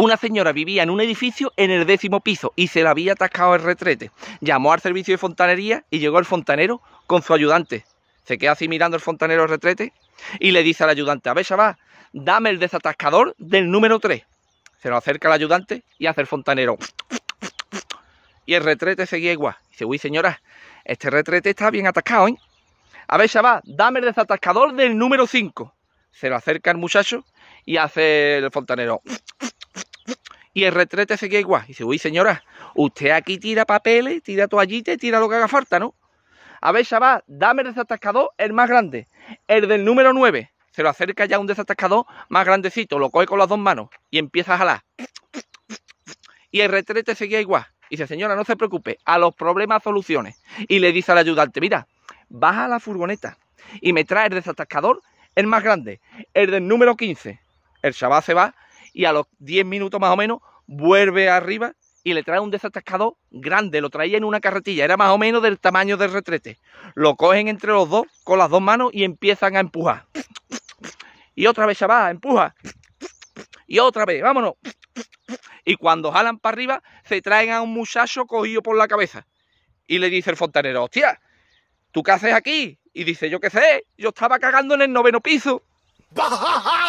Una señora vivía en un edificio en el décimo piso y se la había atascado el retrete. Llamó al servicio de fontanería y llegó el fontanero con su ayudante. Se queda así mirando el fontanero el retrete y le dice al ayudante, a ver, chaval, dame el desatascador del número 3. Se lo acerca al ayudante y hace el fontanero. Y el retrete seguía igual. Dice, uy, señora, este retrete está bien atascado, ¿eh? A ver, chaval, dame el desatascador del número 5. Se lo acerca el muchacho y hace el fontanero y el retrete seguía igual. Y dice, uy, señora, usted aquí tira papeles, tira toallitas tira lo que haga falta, ¿no? A ver, chaval, dame el desatascador, el más grande, el del número 9. Se lo acerca ya un desatascador más grandecito, lo coge con las dos manos y empieza a jalar. Y el retrete seguía igual. Y dice, señora, no se preocupe, a los problemas soluciones. Y le dice al ayudante, mira, baja a la furgoneta y me trae el desatascador, el más grande, el del número 15. El chaval se va y a los 10 minutos más o menos vuelve arriba y le trae un desatascador grande, lo traía en una carretilla, era más o menos del tamaño del retrete. Lo cogen entre los dos con las dos manos y empiezan a empujar. Y otra vez ya va empuja. Y otra vez, vámonos. Y cuando jalan para arriba, se traen a un muchacho cogido por la cabeza. Y le dice el fontanero, hostia, ¿tú qué haces aquí? Y dice, yo qué sé, yo estaba cagando en el noveno piso.